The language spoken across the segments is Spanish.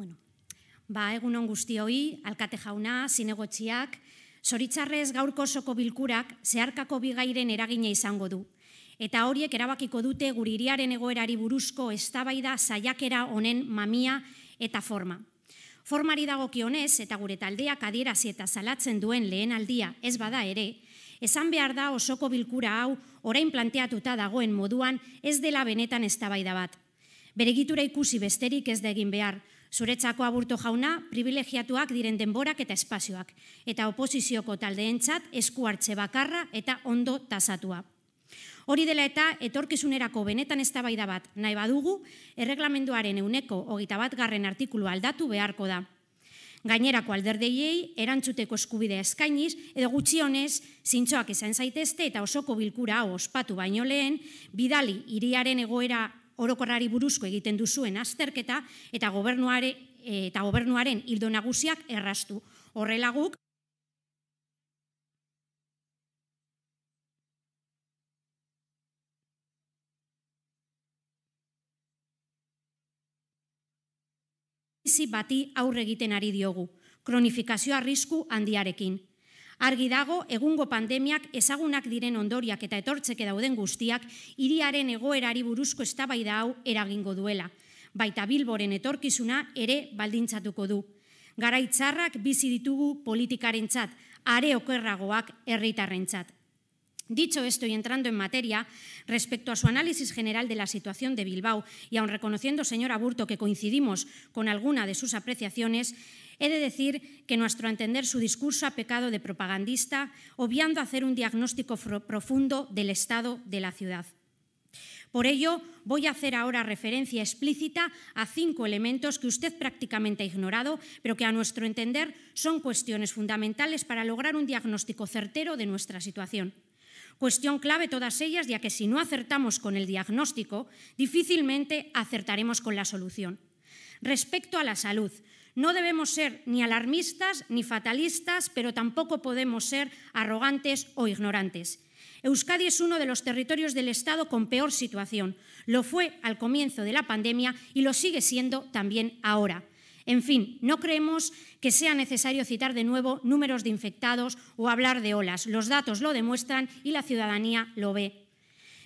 Bueno, ba, egun on guzti hoi, alkate jauna, zinegotziak, zoritzarrez gaurko osoko bilkurak zeharkako bigairen eragina izango du. Eta horiek erabakiko dute guririaren egoerari buruzko eztabaida saiakera honen mamia eta forma. Formari dagokionez eta gure taldeak adierazi eta salatzen duen lehen aldia ez bada ere, esan behar da osoko bilkura hau orain planteatuta dagoen moduan ez dela benetan eztabaida bat. Beregitura ikusi besterik ez da egin behar, Zuretzako aburto jauna, privilegiatuak diren denborak eta espazioak, eta oposizioko taldeentzat esku hartze bakarra eta ondo tasatua. Hori dela eta etorkizunerako benetan eztabaida bat nahi badugu, erreglamenduaren euneko hogeita bat garren artikulu aldatu beharko da. Gainerako alderdeiei erantzuteko eskubidea eskainiz edo gutxionez zintzoak esan zaitezte eta osoko bilkura hau ospatu baino lehen bidali iriaren egoera orokorrari buruzko egiten duzuen azterketa eta gobernuare eh, eta gobernuaren hildo nagusiak errastu. Horrela guk bati aurre egiten ari diogu, kronifikazio arrisku handiarekin. Argi dago, egungo pandemiak ezagunak diren ondoriak eta etortzeke dauden guztiak, iriaren egoerari buruzko eztabaida hau eragingo duela. Baita bilboren etorkizuna ere baldintzatuko du. Garaitzarrak bizi ditugu politikaren txat, are okerragoak herritarrentzat. Dicho esto y entrando en materia, respecto a su análisis general de la situación de Bilbao y aun reconociendo, señor Aburto, que coincidimos con alguna de sus apreciaciones, he de decir que nuestro entender su discurso ha pecado de propagandista, obviando hacer un diagnóstico profundo del estado de la ciudad. Por ello, voy a hacer ahora referencia explícita a cinco elementos que usted prácticamente ha ignorado, pero que a nuestro entender son cuestiones fundamentales para lograr un diagnóstico certero de nuestra situación. Cuestión clave todas ellas, ya que si no acertamos con el diagnóstico, difícilmente acertaremos con la solución. Respecto a la salud, no debemos ser ni alarmistas ni fatalistas, pero tampoco podemos ser arrogantes o ignorantes. Euskadi es uno de los territorios del Estado con peor situación. Lo fue al comienzo de la pandemia y lo sigue siendo también ahora. En fin, no creemos que sea necesario citar de nuevo números de infectados o hablar de olas. Los datos lo demuestran y la ciudadanía lo ve.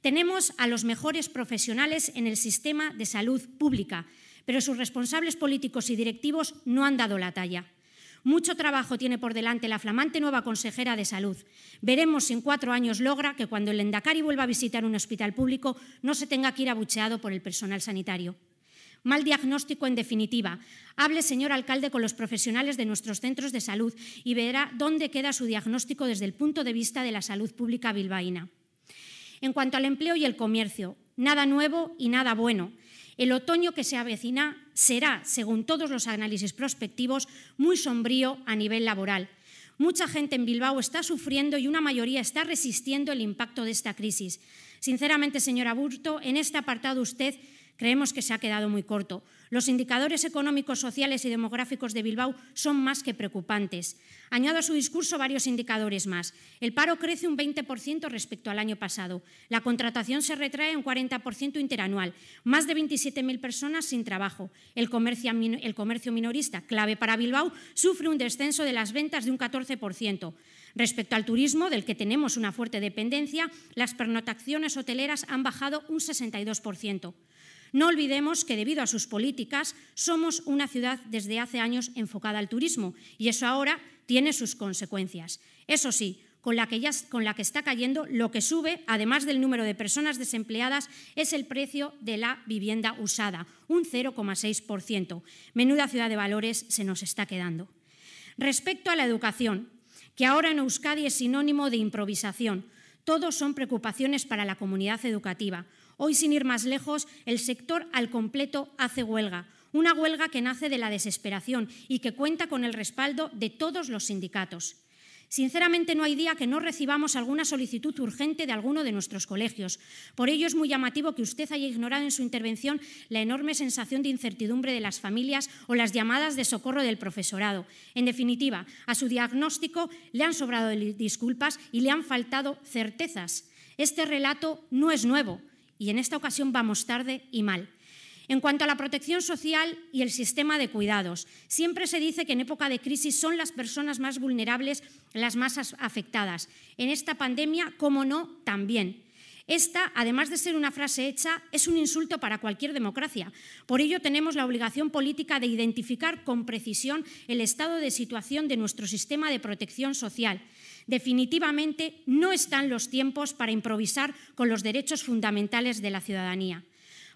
Tenemos a los mejores profesionales en el sistema de salud pública, pero sus responsables políticos y directivos no han dado la talla. Mucho trabajo tiene por delante la flamante nueva consejera de salud. Veremos si en cuatro años logra que cuando el Endacari vuelva a visitar un hospital público no se tenga que ir abucheado por el personal sanitario. Mal diagnóstico en definitiva. Hable, señor alcalde, con los profesionales de nuestros centros de salud y verá dónde queda su diagnóstico desde el punto de vista de la salud pública bilbaína. En cuanto al empleo y el comercio, nada nuevo y nada bueno. El otoño que se avecina será, según todos los análisis prospectivos, muy sombrío a nivel laboral. Mucha gente en Bilbao está sufriendo y una mayoría está resistiendo el impacto de esta crisis. Sinceramente, señora Burto, en este apartado usted creemos que se ha quedado muy corto. Los indicadores económicos, sociales y demográficos de Bilbao son más que preocupantes. Añado a su discurso varios indicadores más. El paro crece un 20% respecto al año pasado. La contratación se retrae un 40% interanual. Más de 27.000 personas sin trabajo. El comercio, el comercio minorista, clave para Bilbao, sufre un descenso de las ventas de un 14%. Respecto al turismo, del que tenemos una fuerte dependencia, las pernotaciones hoteleras han bajado un 62%. No olvidemos que debido a sus políticas somos una ciudad desde hace años enfocada al turismo y eso ahora tiene sus consecuencias. Eso sí, con la, que está cayendo, lo que sube, además del número de personas desempleadas, es el precio de la vivienda usada, un 0,6%. Menuda ciudad de valores se nos está quedando. Respecto a la educación, que ahora en Euskadi es sinónimo de improvisación, todos son preocupaciones para la comunidad educativa. Hoy, sin ir más lejos, el sector al completo hace huelga. Una huelga que nace de la desesperación y que cuenta con el respaldo de todos los sindicatos. Sinceramente no hay día que no recibamos alguna solicitud urgente de alguno de nuestros colegios. Por ello es muy llamativo que usted haya ignorado en su intervención la enorme sensación de incertidumbre de las familias o las llamadas de socorro del profesorado. En definitiva, a su diagnóstico le han sobrado disculpas y le han faltado certezas. Este relato no es nuevo y en esta ocasión vamos tarde y mal. En cuanto a la protección social y el sistema de cuidados, siempre se dice que en época de crisis son las personas más vulnerables las más afectadas. En esta pandemia, cómo no, también. Esta, además de ser una frase hecha, es un insulto para cualquier democracia. Por ello, tenemos la obligación política de identificar con precisión el estado de situación de nuestro sistema de protección social Definitivamente no están los tiempos para improvisar con los derechos fundamentales de la ciudadanía.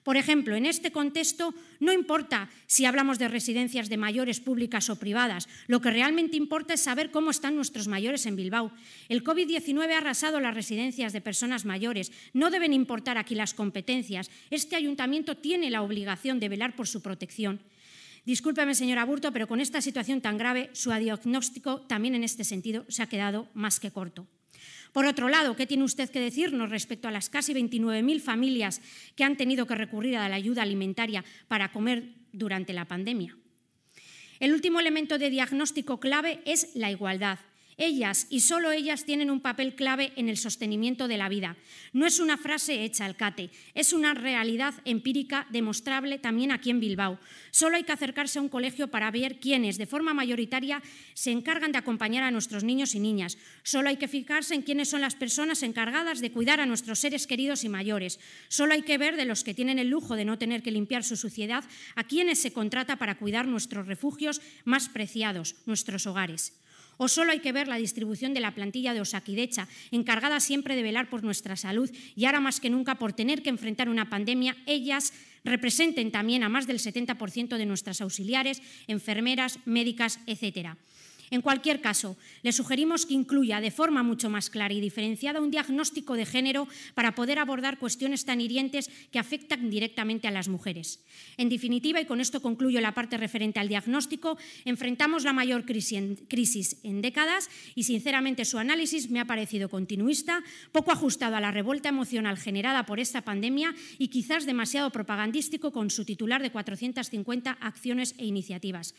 Por ejemplo, en este contexto no importa si hablamos de residencias de mayores públicas o privadas, lo que realmente importa es saber cómo están nuestros mayores en Bilbao. El COVID-19 ha arrasado las residencias de personas mayores, no deben importar aquí las competencias, este ayuntamiento tiene la obligación de velar por su protección. Discúlpeme, señor Aburto, pero con esta situación tan grave, su diagnóstico también en este sentido se ha quedado más que corto. Por otro lado, ¿qué tiene usted que decirnos respecto a las casi 29.000 familias que han tenido que recurrir a la ayuda alimentaria para comer durante la pandemia? El último elemento de diagnóstico clave es la igualdad. Ellas y solo ellas tienen un papel clave en el sostenimiento de la vida. No es una frase hecha al cate, es una realidad empírica demostrable también aquí en Bilbao. Solo hay que acercarse a un colegio para ver quiénes, de forma mayoritaria, se encargan de acompañar a nuestros niños y niñas. Solo hay que fijarse en quiénes son las personas encargadas de cuidar a nuestros seres queridos y mayores. Solo hay que ver de los que tienen el lujo de no tener que limpiar su suciedad a quienes se contrata para cuidar nuestros refugios más preciados, nuestros hogares. O solo hay que ver la distribución de la plantilla de Osakidecha, encargada siempre de velar por nuestra salud y ahora más que nunca por tener que enfrentar una pandemia, ellas representen también a más del 70% de nuestras auxiliares, enfermeras, médicas, etcétera. En cualquier caso, le sugerimos que incluya de forma mucho más clara y diferenciada un diagnóstico de género para poder abordar cuestiones tan hirientes que afectan directamente a las mujeres. En definitiva, y con esto concluyo la parte referente al diagnóstico, enfrentamos la mayor crisis en décadas y, sinceramente, su análisis me ha parecido continuista, poco ajustado a la revuelta emocional generada por esta pandemia y quizás demasiado propagandístico con su titular de 450 acciones e iniciativas.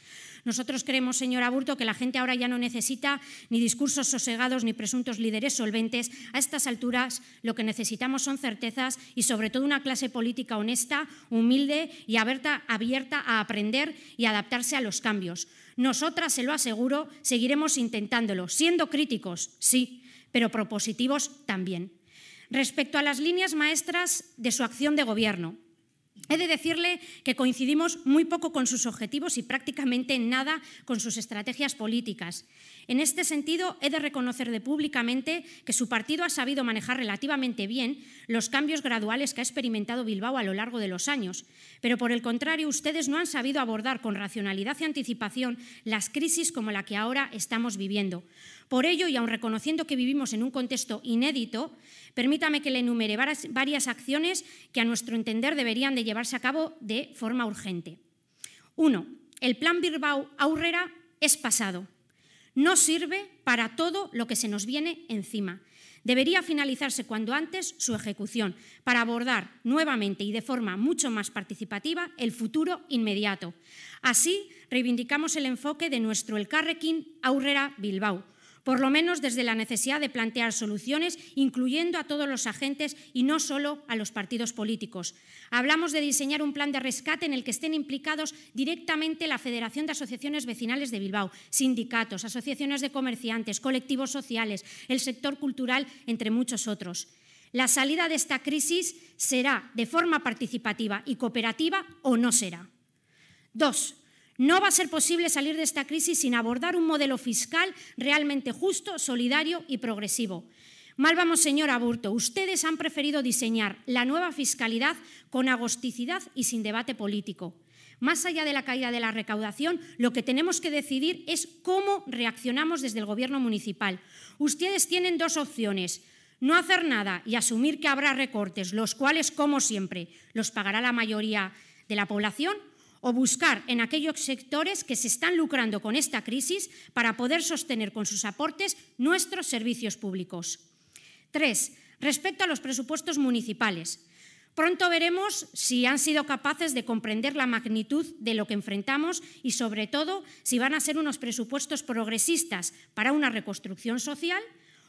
Nosotros creemos, señora Burto, que la gente ahora ya no necesita ni discursos sosegados ni presuntos líderes solventes. A estas alturas lo que necesitamos son certezas y sobre todo una clase política honesta, humilde y abierta, a aprender y adaptarse a los cambios. Nosotras, se lo aseguro, seguiremos intentándolo, siendo críticos, sí, pero propositivos también. Respecto a las líneas maestras de su acción de gobierno, He de decirle que coincidimos muy poco con sus objetivos y prácticamente nada con sus estrategias políticas. En este sentido, he de reconocer de públicamente que su partido ha sabido manejar relativamente bien los cambios graduales que ha experimentado Bilbao a lo largo de los años, pero por el contrario, ustedes no han sabido abordar con racionalidad y anticipación las crisis como la que ahora estamos viviendo. Por ello, y aun reconociendo que vivimos en un contexto inédito, permítame que le enumere varias acciones que a nuestro entender deberían de llevarse a cabo de forma urgente. Uno, el plan Bilbao Aurrera es pasado. No sirve para todo lo que se nos viene encima. Debería finalizarse cuanto antes su ejecución para abordar nuevamente y de forma mucho más participativa el futuro inmediato. Así reivindicamos el enfoque de nuestro El Carrequín Aurrera Bilbao, por lo menos desde la necesidad de plantear soluciones, incluyendo a todos los agentes y no solo a los partidos políticos. Hablamos de diseñar un plan de rescate en el que estén implicados directamente la Federación de Asociaciones Vecinales de Bilbao, sindicatos, asociaciones de comerciantes, colectivos sociales, el sector cultural, entre muchos otros. La salida de esta crisis será de forma participativa y cooperativa o no será. Dos, no va a ser posible salir de esta crisis sin abordar un modelo fiscal realmente justo, solidario y progresivo. Mal vamos, señor Aburto. Ustedes han preferido diseñar la nueva fiscalidad con agosticidad y sin debate político. Más allá de la caída de la recaudación, lo que tenemos que decidir es cómo reaccionamos desde el Gobierno municipal. Ustedes tienen dos opciones. No hacer nada y asumir que habrá recortes, los cuales, como siempre, los pagará la mayoría de la población o buscar en aquellos sectores que se están lucrando con esta crisis para poder sostener con sus aportes nuestros servicios públicos. Tres, respecto a los presupuestos municipales. Pronto veremos si han sido capaces de comprender la magnitud de lo que enfrentamos y, sobre todo, si van a ser unos presupuestos progresistas para una reconstrucción social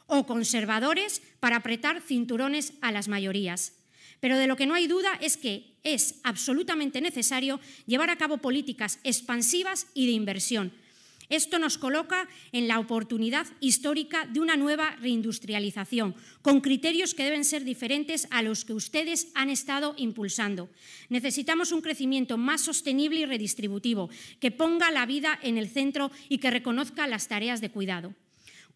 o conservadores para apretar cinturones a las mayorías. Pero de lo que no hay duda es que es absolutamente necesario llevar a cabo políticas expansivas y de inversión. Esto nos coloca en la oportunidad histórica de una nueva reindustrialización, con criterios que deben ser diferentes a los que ustedes han estado impulsando. Necesitamos un crecimiento más sostenible y redistributivo, que ponga la vida en el centro y que reconozca las tareas de cuidado.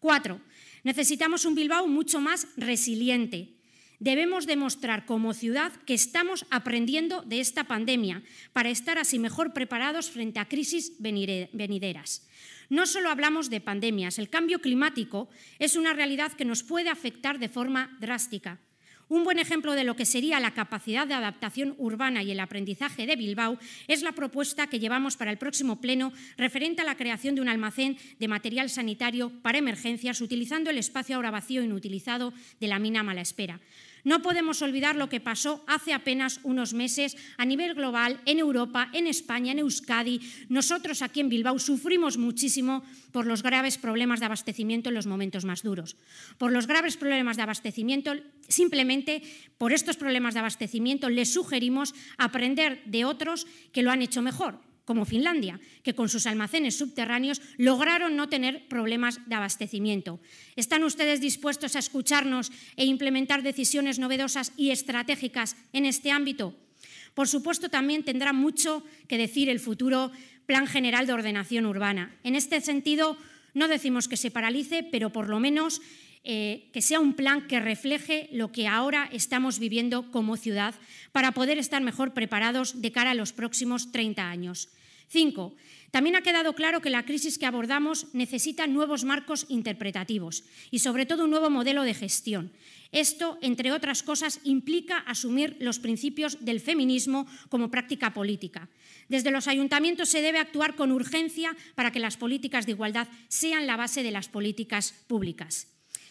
Cuatro, necesitamos un Bilbao mucho más resiliente Debemos demostrar como ciudad que estamos aprendiendo de esta pandemia para estar así mejor preparados frente a crisis venideras. No solo hablamos de pandemias, el cambio climático es una realidad que nos puede afectar de forma drástica. Un buen ejemplo de lo que sería la capacidad de adaptación urbana y el aprendizaje de Bilbao es la propuesta que llevamos para el próximo pleno referente a la creación de un almacén de material sanitario para emergencias utilizando el espacio ahora vacío e inutilizado de la mina Mala Espera. No podemos olvidar lo que pasó hace apenas unos meses a nivel global, en Europa, en España, en Euskadi. Nosotros aquí en Bilbao sufrimos muchísimo por los graves problemas de abastecimiento en los momentos más duros. Por los graves problemas de abastecimiento, simplemente por estos problemas de abastecimiento les sugerimos aprender de otros que lo han hecho mejor como Finlandia, que con sus almacenes subterráneos lograron no tener problemas de abastecimiento. ¿Están ustedes dispuestos a escucharnos e implementar decisiones novedosas y estratégicas en este ámbito? Por supuesto, también tendrá mucho que decir el futuro Plan General de Ordenación Urbana. En este sentido, no decimos que se paralice, pero por lo menos eh, que sea un plan que refleje lo que ahora estamos viviendo como ciudad para poder estar mejor preparados de cara a los próximos 30 años. Cinco, también ha quedado claro que la crisis que abordamos necesita nuevos marcos interpretativos y sobre todo un nuevo modelo de gestión. Esto, entre otras cosas, implica asumir los principios del feminismo como práctica política. Desde los ayuntamientos se debe actuar con urgencia para que las políticas de igualdad sean la base de las políticas públicas.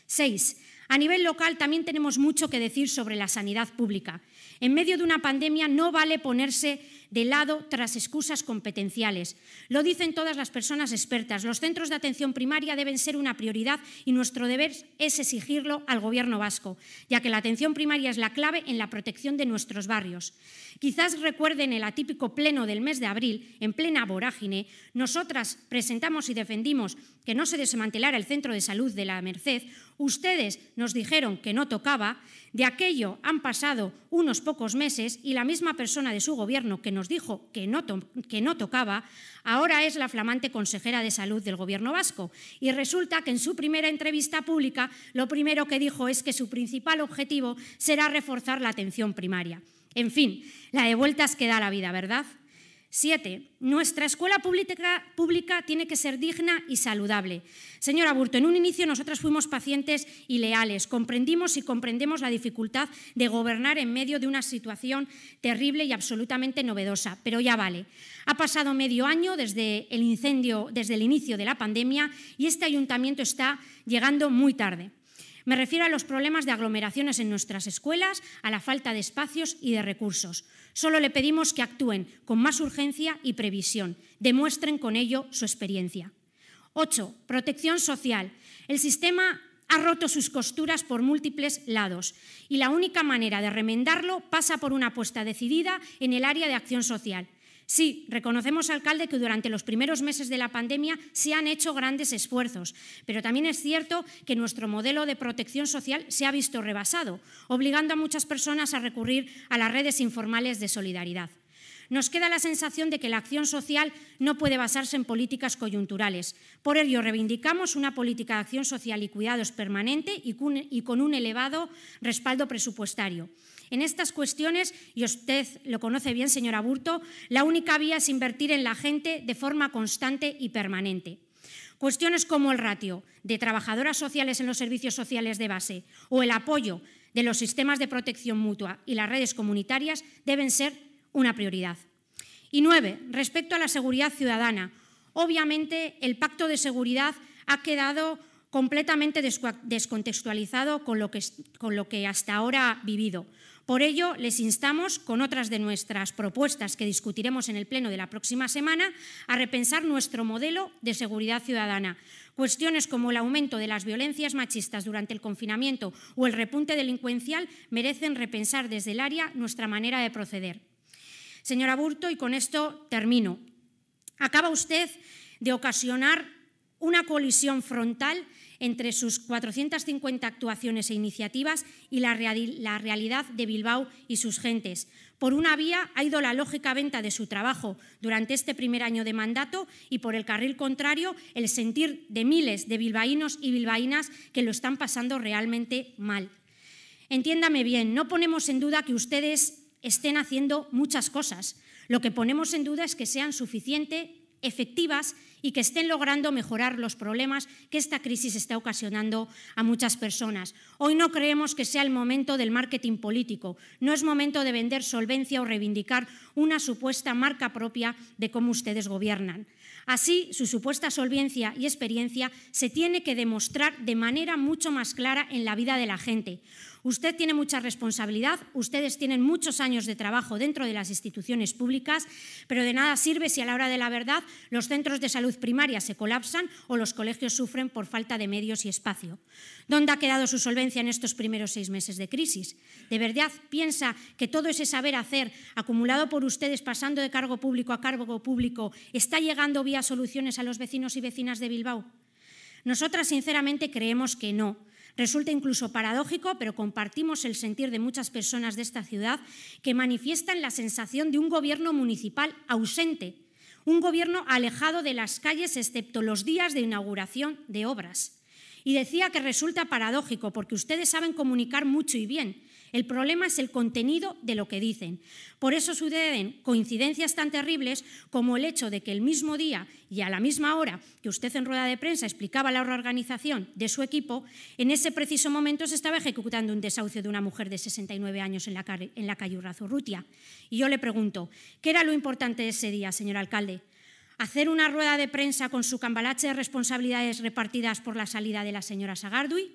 Seis, a nivel local también tenemos mucho que decir sobre la sanidad pública. En medio de una pandemia no vale ponerse de lado tras excusas competenciales. Lo dicen todas las personas expertas. Los centros de atención primaria deben ser una prioridad y nuestro deber es exigirlo al Gobierno vasco, ya que la atención primaria es la clave en la protección de nuestros barrios. Quizás recuerden el atípico pleno del mes de abril, en plena vorágine, nosotras presentamos y defendimos que no se desmantelara el centro de salud de la Merced, ustedes nos dijeron que no tocaba, de aquello han pasado unos pocos meses y la misma persona de su gobierno que nos nos dijo que no, que no tocaba, ahora es la flamante consejera de salud del gobierno vasco. Y resulta que en su primera entrevista pública lo primero que dijo es que su principal objetivo será reforzar la atención primaria. En fin, la de vueltas que da la vida, ¿verdad? Siete, nuestra escuela pública, tiene que ser digna y saludable. Señora Burto, en un inicio nosotras fuimos pacientes y leales, comprendimos y comprendemos la dificultad de gobernar en medio de una situación terrible y absolutamente novedosa, pero ya vale. Ha pasado medio año desde el incendio, desde el inicio de la pandemia y este ayuntamiento está llegando muy tarde. Me refiero a los problemas de aglomeraciones en nuestras escuelas, a la falta de espacios y de recursos. Solo le pedimos que actúen con más urgencia y previsión. Demuestren con ello su experiencia. 8. Protección social. El sistema ha roto sus costuras por múltiples lados y la única manera de remendarlo pasa por una apuesta decidida en el área de acción social. Sí, reconocemos, alcalde, que durante los primeros meses de la pandemia se han hecho grandes esfuerzos, pero también es cierto que nuestro modelo de protección social se ha visto rebasado, obligando a muchas personas a recurrir a las redes informales de solidaridad. Nos queda la sensación de que la acción social no puede basarse en políticas coyunturales. Por ello, reivindicamos una política de acción social y cuidados permanente y con un elevado respaldo presupuestario. En estas cuestiones, y usted lo conoce bien, señora Burto, la única vía es invertir en la gente de forma constante y permanente. Cuestiones como el ratio de trabajadoras sociales en los servicios sociales de base o el apoyo de los sistemas de protección mutua y las redes comunitarias deben ser una prioridad. Y nueve, respecto a la seguridad ciudadana. Obviamente, el pacto de seguridad ha quedado completamente descontextualizado con lo, que, con lo que hasta ahora ha vivido. Por ello, les instamos, con otras de nuestras propuestas que discutiremos en el Pleno de la próxima semana, a repensar nuestro modelo de seguridad ciudadana. Cuestiones como el aumento de las violencias machistas durante el confinamiento o el repunte delincuencial merecen repensar desde el área nuestra manera de proceder. Señora Burto, y con esto termino, acaba usted de ocasionar una colisión frontal entre sus 450 actuaciones e iniciativas y la, realidad de Bilbao y sus gentes. Por una vía ha ido la lógica venta de su trabajo durante este primer año de mandato y por el carril contrario el sentir de miles de bilbaínos y bilbaínas que lo están pasando realmente mal. Entiéndame bien, no ponemos en duda que ustedes estén haciendo muchas cosas. Lo que ponemos en duda es que sean suficiente efectivas y que estén logrando mejorar los problemas que esta crisis está ocasionando a muchas personas. Hoy no creemos que sea el momento del marketing político, no es momento de vender solvencia o reivindicar una supuesta marca propia de cómo ustedes gobiernan. Así, su supuesta solvencia y experiencia se tiene que demostrar de manera mucho más clara en la vida de la gente. Usted tiene mucha responsabilidad, ustedes tienen muchos años de trabajo dentro de las instituciones públicas, pero de nada sirve si a la hora de la verdad los centros de salud primaria se colapsan o los colegios sufren por falta de medios y espacio. ¿Dónde ha quedado su solvencia en estos primeros seis meses de crisis? ¿De verdad piensa que todo ese saber hacer acumulado por ustedes pasando de cargo público a cargo público está llegando vía soluciones a los vecinos y vecinas de Bilbao? Nosotras sinceramente creemos que no Resulta incluso paradójico, pero compartimos el sentir de muchas personas de esta ciudad que manifiestan la sensación de un gobierno municipal ausente, un gobierno alejado de las calles excepto los días de inauguración de obras. Y decía que resulta paradójico porque ustedes saben comunicar mucho y bien, el problema es el contenido de lo que dicen. Por eso suceden coincidencias tan terribles como el hecho de que el mismo día y a la misma hora que usted en rueda de prensa explicaba la reorganización de su equipo, en ese preciso momento se estaba ejecutando un desahucio de una mujer de 69 años en la, en la calle Urrazurrutia. Y yo le pregunto, ¿qué era lo importante ese día, señor alcalde? hacer una rueda de prensa con su cambalache de responsabilidades repartidas por la salida de la señora Sagarduy,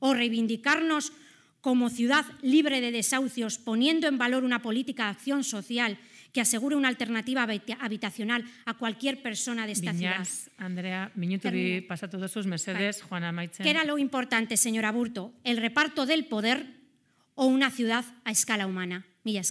o reivindicarnos como ciudad libre de desahucios, poniendo en valor una política de acción social que asegure una alternativa habitacional a cualquier persona de esta ciudad. Gracias, Andrea, y pasa todos sus Mercedes, Juana Maitzen. ¿Qué era lo importante, señora Burto? ¿El reparto del poder o una ciudad a escala humana? Milla